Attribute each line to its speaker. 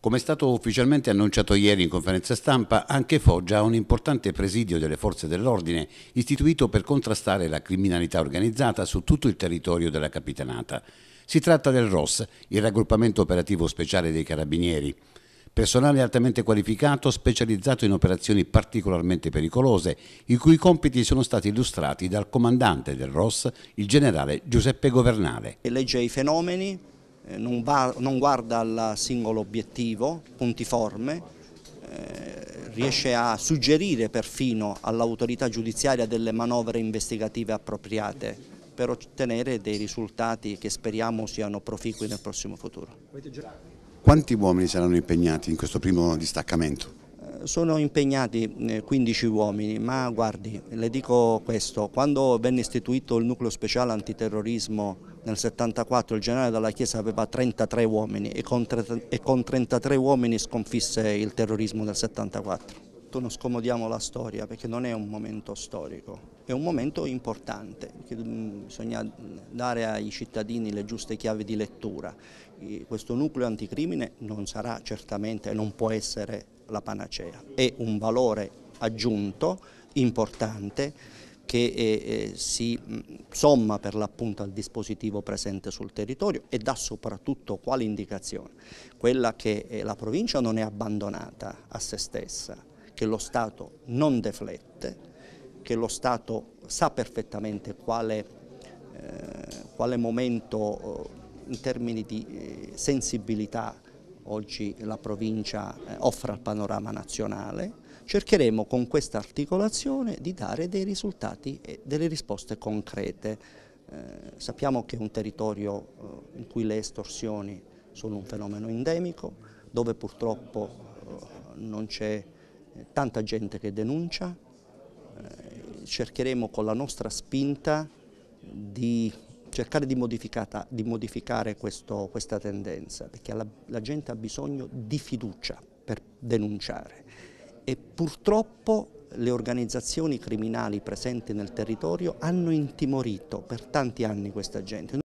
Speaker 1: Come è stato ufficialmente annunciato ieri in conferenza stampa, anche Foggia ha un importante presidio delle forze dell'ordine istituito per contrastare la criminalità organizzata su tutto il territorio della capitanata. Si tratta del ROS, il raggruppamento operativo speciale dei carabinieri. Personale altamente qualificato, specializzato in operazioni particolarmente pericolose, i cui compiti sono stati illustrati dal comandante del ROS, il generale Giuseppe Governale.
Speaker 2: Legge i fenomeni, eh, non, va, non guarda al singolo obiettivo, puntiforme, eh, riesce a suggerire perfino all'autorità giudiziaria delle manovre investigative appropriate per ottenere dei risultati che speriamo siano proficui nel prossimo futuro.
Speaker 1: Quanti uomini saranno impegnati in questo primo distaccamento?
Speaker 2: Eh, sono impegnati 15 uomini, ma guardi, le dico questo, quando venne istituito il nucleo speciale antiterrorismo nel 74 il generale della Chiesa aveva 33 uomini e con, e con 33 uomini sconfisse il terrorismo del 74 non scomodiamo la storia perché non è un momento storico, è un momento importante, mm, bisogna dare ai cittadini le giuste chiavi di lettura. Questo nucleo anticrimine non sarà certamente, non può essere la panacea, è un valore aggiunto importante che eh, eh si somma per l'appunto al dispositivo presente sul territorio e dà soprattutto quale indicazione? Quella che eh, la provincia non è abbandonata a se stessa, che lo Stato non deflette, che lo Stato sa perfettamente quale, eh, quale momento eh, in termini di eh, sensibilità oggi la provincia offre al panorama nazionale, cercheremo con questa articolazione di dare dei risultati e delle risposte concrete. Eh, sappiamo che è un territorio eh, in cui le estorsioni sono un fenomeno endemico, dove purtroppo eh, non c'è eh, tanta gente che denuncia. Eh, cercheremo con la nostra spinta di cercare di, di modificare questo, questa tendenza, perché la, la gente ha bisogno di fiducia per denunciare e purtroppo le organizzazioni criminali presenti nel territorio hanno intimorito per tanti anni questa gente.